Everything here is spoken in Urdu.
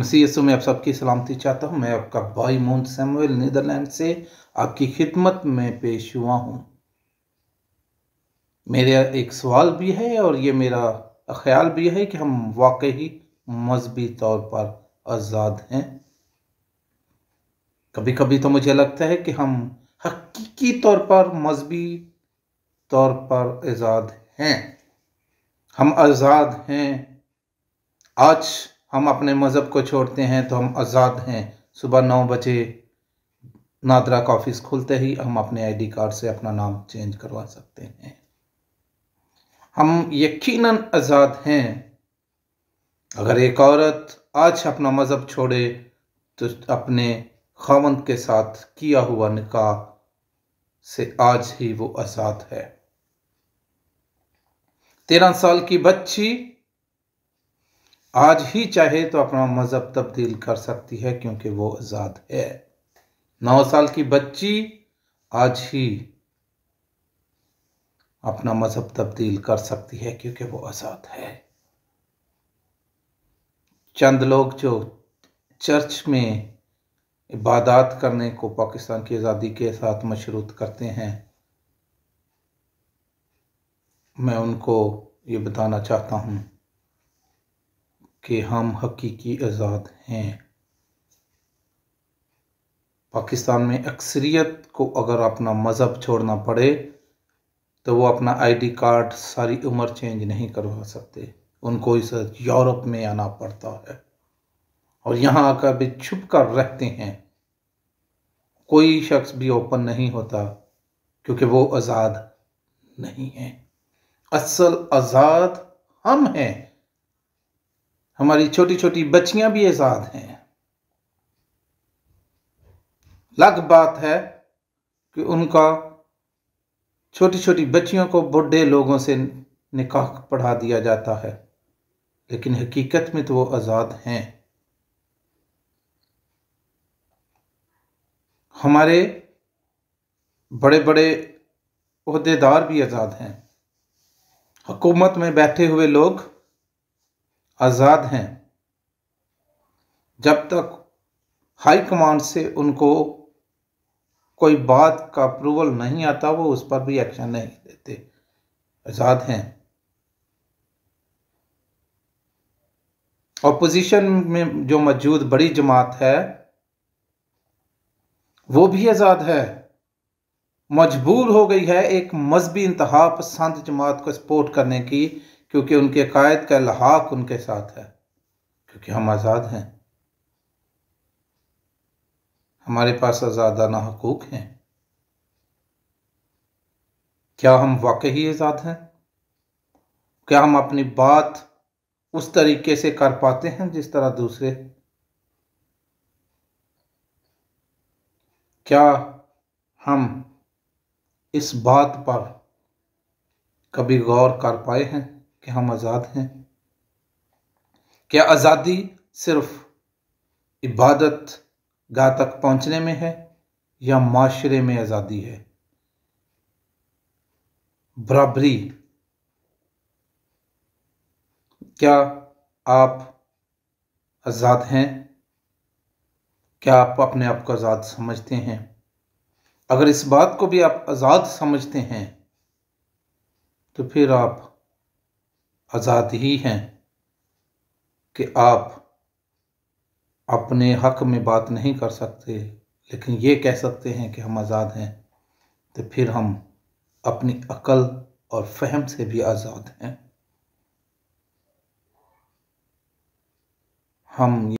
مسیح سے میں سب کی سلامتی چاہتا ہوں میں آپ کا بھائی مون سیمویل نیدرلینڈ سے آپ کی خدمت میں پیش ہوا ہوں میرا ایک سوال بھی ہے اور یہ میرا خیال بھی ہے کہ ہم واقعی مذہبی طور پر آزاد ہیں کبھی کبھی تو مجھے لگتا ہے کہ ہم حقیقی طور پر مذہبی طور پر آزاد ہیں ہم آزاد ہیں آج ہم اپنے مذہب کو چھوڑتے ہیں تو ہم آزاد ہیں صبح نو بجے نادرا کا آفس کھلتے ہی ہم اپنے آئی ڈی کارڈ سے اپنا نام چینج کروا سکتے ہیں ہم یقیناً آزاد ہیں اگر ایک عورت آج اپنا مذہب چھوڑے تو اپنے خاوند کے ساتھ کیا ہوا نکاح سے آج ہی وہ آزاد ہے تیرہ سال کی بچی آج ہی چاہے تو اپنا مذہب تبدیل کر سکتی ہے کیونکہ وہ آزاد ہے نو سال کی بچی آج ہی اپنا مذہب تبدیل کر سکتی ہے کیونکہ وہ آزاد ہے چند لوگ جو چرچ میں عبادات کرنے کو پاکستان کی آزادی کے ساتھ مشروط کرتے ہیں میں ان کو یہ بتانا چاہتا ہوں کہ ہم حقیقی آزاد ہیں پاکستان میں اکثریت کو اگر اپنا مذہب چھوڑنا پڑے تو وہ اپنا آئی ڈی کارڈ ساری عمر چینج نہیں کروا سکتے ان کو اس یورپ میں آنا پڑتا ہے اور یہاں آ کر بھی چھپ کر رہتے ہیں کوئی شخص بھی اوپن نہیں ہوتا کیونکہ وہ آزاد نہیں ہیں اصل آزاد ہم ہیں ہماری چھوٹی چھوٹی بچیاں بھی آزاد ہیں الگ بات ہے کہ ان کا چھوٹی چھوٹی بچیوں کو بوڑھے لوگوں سے نکاح پڑھا دیا جاتا ہے لیکن حقیقت میں تو وہ آزاد ہیں ہمارے بڑے بڑے عہدے دار بھی آزاد ہیں حکومت میں بیٹھے ہوئے لوگ آزاد ہیں جب تک ہائی کمانڈ سے ان کو کوئی بات کا اپروول نہیں آتا وہ اس پر بھی ایکشن نہیں لیتے آزاد ہیں اپوزیشن میں جو موجود بڑی جماعت ہے وہ بھی آزاد ہے مجبور ہو گئی ہے ایک مذہبی انتہا پسند جماعت کو سپورٹ کرنے کی کیونکہ ان کے قائد کا لحاق ان کے ساتھ ہے کیونکہ ہم آزاد ہیں ہمارے پاس آزادہ حقوق ہیں کیا ہم واقعی آزاد ہیں کیا ہم اپنی بات اس طریقے سے کر پاتے ہیں جس طرح دوسرے کیا ہم اس بات پر کبھی غور کر پائے ہیں کہ ہم آزاد ہیں کیا آزادی صرف عبادت گاہ تک پہنچنے میں ہے یا معاشرے میں آزادی ہے برابری کیا آپ آزاد ہیں کیا آپ اپنے آپ کو آزاد سمجھتے ہیں اگر اس بات کو بھی آپ آزاد سمجھتے ہیں تو پھر آپ آزاد ہی ہیں کہ آپ اپنے حق میں بات نہیں کر سکتے لیکن یہ کہہ سکتے ہیں کہ ہم آزاد ہیں تو پھر ہم اپنی عقل اور فہم سے بھی آزاد ہیں ہم